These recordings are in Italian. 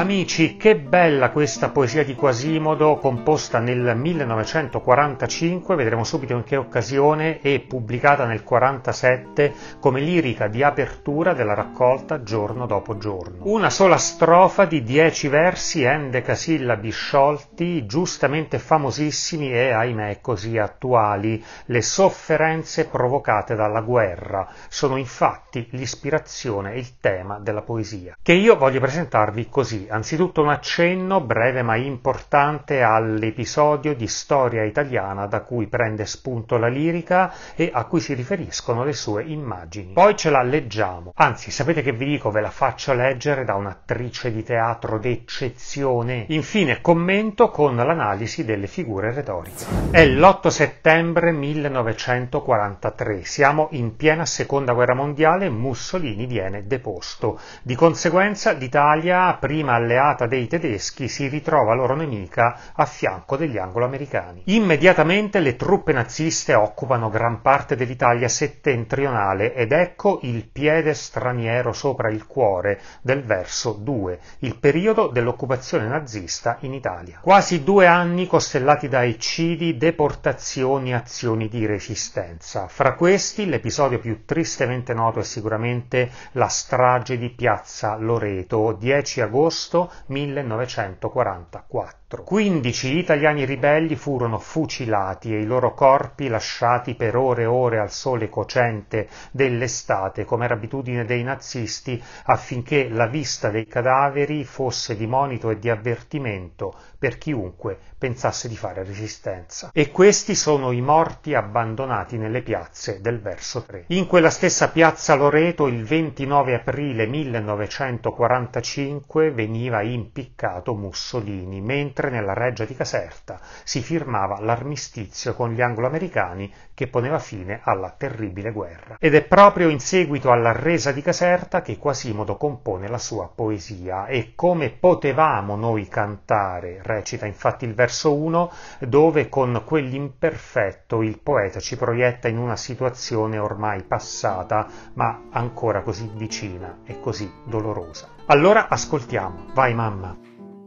Amici, che bella questa poesia di Quasimodo composta nel 1945, vedremo subito in che occasione, e pubblicata nel 1947 come lirica di apertura della raccolta Giorno dopo giorno. Una sola strofa di dieci versi endecasillabi sciolti, giustamente famosissimi e ahimè così attuali, le sofferenze provocate dalla guerra sono infatti l'ispirazione e il tema della poesia, che io voglio presentarvi così anzitutto un accenno breve ma importante all'episodio di storia italiana da cui prende spunto la lirica e a cui si riferiscono le sue immagini. Poi ce la leggiamo, anzi sapete che vi dico, ve la faccio leggere da un'attrice di teatro d'eccezione. Infine commento con l'analisi delle figure retoriche. È l'8 settembre 1943, siamo in piena seconda guerra mondiale, Mussolini viene deposto. Di conseguenza l'Italia prima alleata dei tedeschi si ritrova loro nemica a fianco degli angloamericani. Immediatamente le truppe naziste occupano gran parte dell'Italia settentrionale ed ecco il piede straniero sopra il cuore del verso 2, il periodo dell'occupazione nazista in Italia. Quasi due anni costellati da eccidi, deportazioni e azioni di resistenza. Fra questi l'episodio più tristemente noto è sicuramente la strage di Piazza Loreto, 10 agosto agosto 1944. 15 italiani ribelli furono fucilati e i loro corpi lasciati per ore e ore al sole cocente dell'estate, come era abitudine dei nazisti, affinché la vista dei cadaveri fosse di monito e di avvertimento per chiunque pensasse di fare resistenza. E questi sono i morti abbandonati nelle piazze del verso 3. In quella stessa piazza Loreto il 29 aprile 1945 veniva impiccato Mussolini, mentre mentre nella reggia di Caserta si firmava l'armistizio con gli anglo-americani che poneva fine alla terribile guerra. Ed è proprio in seguito alla resa di Caserta che Quasimodo compone la sua poesia e come potevamo noi cantare, recita infatti il verso 1, dove con quell'imperfetto il poeta ci proietta in una situazione ormai passata, ma ancora così vicina e così dolorosa. Allora ascoltiamo, vai mamma.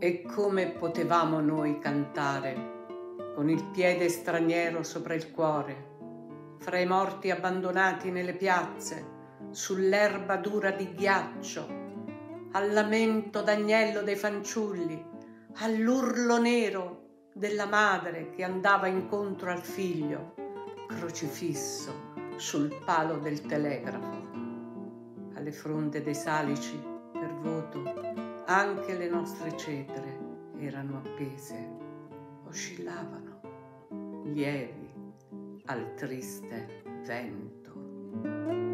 E come potevamo noi cantare, con il piede straniero sopra il cuore, fra i morti abbandonati nelle piazze, sull'erba dura di ghiaccio, al lamento d'agnello dei fanciulli, all'urlo nero della madre che andava incontro al figlio, crocifisso sul palo del telegrafo, alle fronde dei salici per voto anche le nostre cetre erano appese, oscillavano, lievi al triste vento.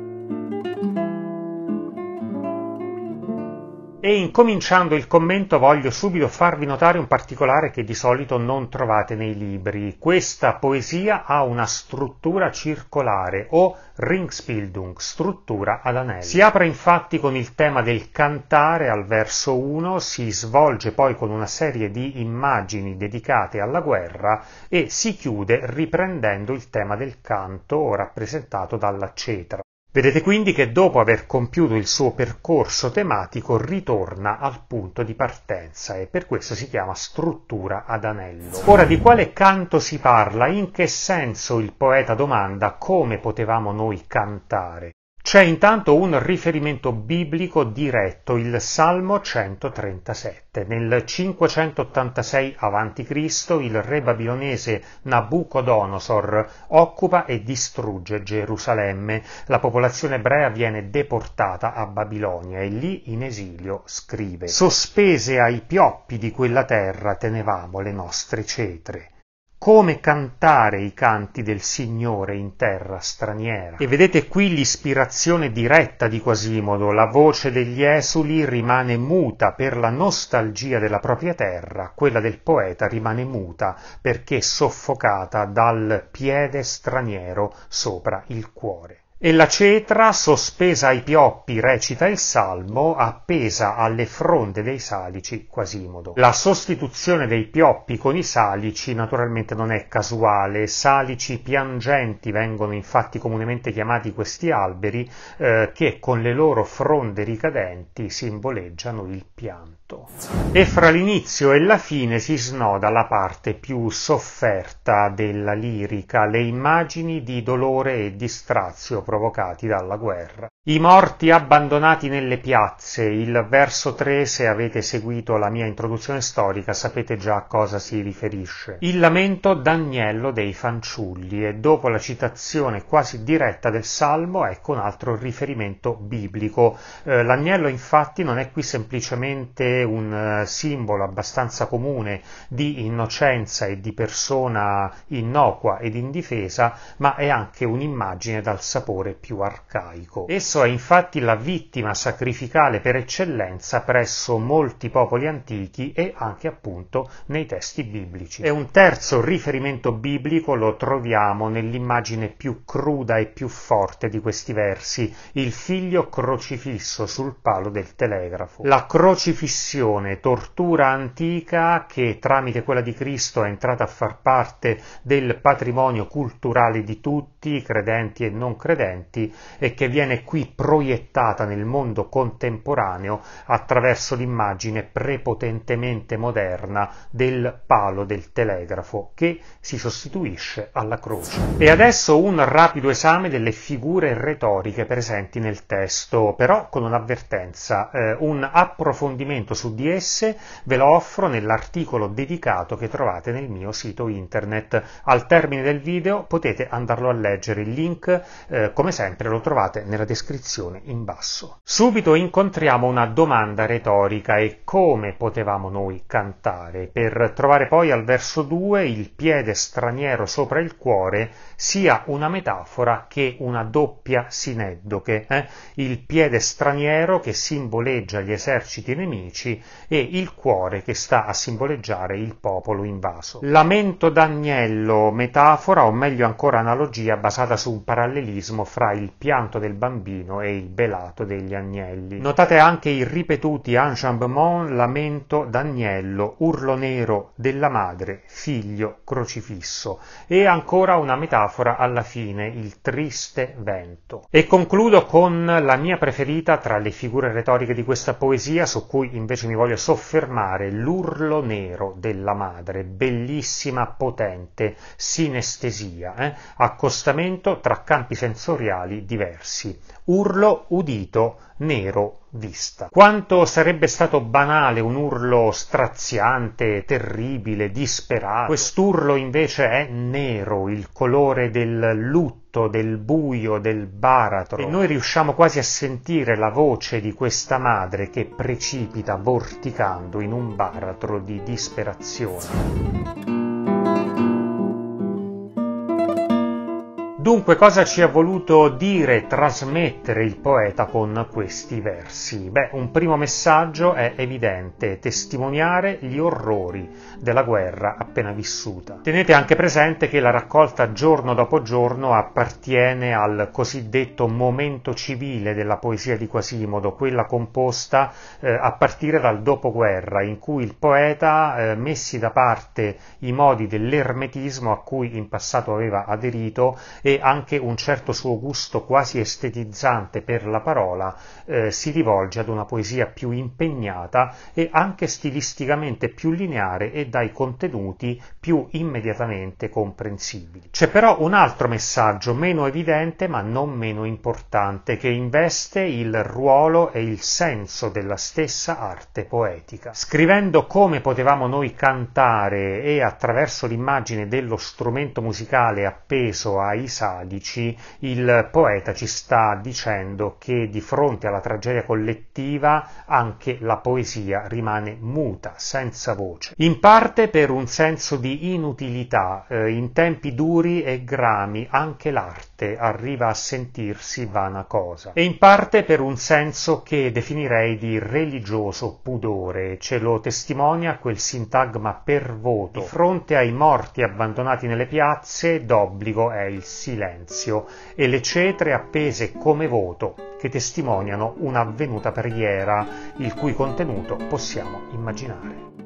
e incominciando il commento voglio subito farvi notare un particolare che di solito non trovate nei libri. Questa poesia ha una struttura circolare o Ringspildung, struttura ad anello. Si apre infatti con il tema del cantare al verso 1, si svolge poi con una serie di immagini dedicate alla guerra e si chiude riprendendo il tema del canto rappresentato dalla cetra. Vedete quindi che dopo aver compiuto il suo percorso tematico ritorna al punto di partenza e per questo si chiama struttura ad anello. Ora di quale canto si parla? In che senso il poeta domanda come potevamo noi cantare? C'è intanto un riferimento biblico diretto, il Salmo 137. Nel 586 a.C. il re babilonese Nabucodonosor occupa e distrugge Gerusalemme. La popolazione ebrea viene deportata a Babilonia e lì in esilio scrive Sospese ai pioppi di quella terra tenevamo le nostre cetre come cantare i canti del Signore in terra straniera. E vedete qui l'ispirazione diretta di Quasimodo, la voce degli esuli rimane muta per la nostalgia della propria terra, quella del poeta rimane muta perché soffocata dal piede straniero sopra il cuore e la cetra sospesa ai pioppi recita il salmo appesa alle fronde dei salici Quasimodo. La sostituzione dei pioppi con i salici naturalmente non è casuale, salici piangenti vengono infatti comunemente chiamati questi alberi eh, che con le loro fronde ricadenti simboleggiano il pianto e fra l'inizio e la fine si snoda la parte più sofferta della lirica, le immagini di dolore e di strazio provocati dalla guerra. I morti abbandonati nelle piazze, il verso 3, se avete seguito la mia introduzione storica, sapete già a cosa si riferisce. Il lamento d'agnello dei fanciulli e dopo la citazione quasi diretta del Salmo ecco un altro riferimento biblico. Eh, l'agnello infatti non è qui semplicemente un eh, simbolo abbastanza comune di innocenza e di persona innocua ed indifesa, ma è anche un'immagine dal sapore più arcaico. E Esso è infatti la vittima sacrificale per eccellenza presso molti popoli antichi e anche appunto nei testi biblici. E un terzo riferimento biblico lo troviamo nell'immagine più cruda e più forte di questi versi, il figlio crocifisso sul palo del telegrafo. La crocifissione, tortura antica che tramite quella di Cristo è entrata a far parte del patrimonio culturale di tutti, credenti e non credenti, e che viene qui qui proiettata nel mondo contemporaneo attraverso l'immagine prepotentemente moderna del palo del telegrafo che si sostituisce alla croce. E adesso un rapido esame delle figure retoriche presenti nel testo, però con un'avvertenza, eh, un approfondimento su di esse ve lo offro nell'articolo dedicato che trovate nel mio sito internet. Al termine del video potete andarlo a leggere, il link eh, come sempre lo trovate nella descrizione descrizione in basso. Subito incontriamo una domanda retorica e come potevamo noi cantare, per trovare poi al verso 2 il piede straniero sopra il cuore sia una metafora che una doppia sineddoche, eh? il piede straniero che simboleggia gli eserciti nemici e il cuore che sta a simboleggiare il popolo invaso. Lamento d'agnello, metafora o meglio ancora analogia basata su un parallelismo fra il pianto del bambino Bellino e il Belato degli Agnelli. Notate anche i ripetuti enchambement, lamento d'agnello, urlo nero della madre, figlio, crocifisso e ancora una metafora alla fine, il triste vento. E concludo con la mia preferita tra le figure retoriche di questa poesia, su cui invece mi voglio soffermare, l'urlo nero della madre, bellissima, potente, sinestesia, eh? accostamento tra campi sensoriali diversi urlo udito, nero vista. Quanto sarebbe stato banale un urlo straziante, terribile, disperato. Quest'urlo invece è nero, il colore del lutto, del buio, del baratro. E noi riusciamo quasi a sentire la voce di questa madre che precipita vorticando in un baratro di disperazione. Dunque, cosa ci ha voluto dire, trasmettere il poeta con questi versi? Beh, un primo messaggio è evidente, testimoniare gli orrori della guerra appena vissuta. Tenete anche presente che la raccolta giorno dopo giorno appartiene al cosiddetto momento civile della poesia di Quasimodo, quella composta eh, a partire dal dopoguerra, in cui il poeta, eh, messi da parte i modi dell'ermetismo a cui in passato aveva aderito, e anche un certo suo gusto quasi estetizzante per la parola eh, si rivolge ad una poesia più impegnata e anche stilisticamente più lineare e dai contenuti più immediatamente comprensibili. C'è però un altro messaggio meno evidente ma non meno importante che investe il ruolo e il senso della stessa arte poetica. Scrivendo come potevamo noi cantare e attraverso l'immagine dello strumento musicale appeso ai Isa Sadici il poeta ci sta dicendo che di fronte alla tragedia collettiva anche la poesia rimane muta, senza voce. In parte per un senso di inutilità, eh, in tempi duri e grami anche l'arte arriva a sentirsi vana cosa, e in parte per un senso che definirei di religioso pudore, ce lo testimonia quel sintagma per voto. Di fronte ai morti abbandonati nelle piazze, d'obbligo è il silenzio silenzio e le cetre appese come voto che testimoniano un'avvenuta preghiera il cui contenuto possiamo immaginare.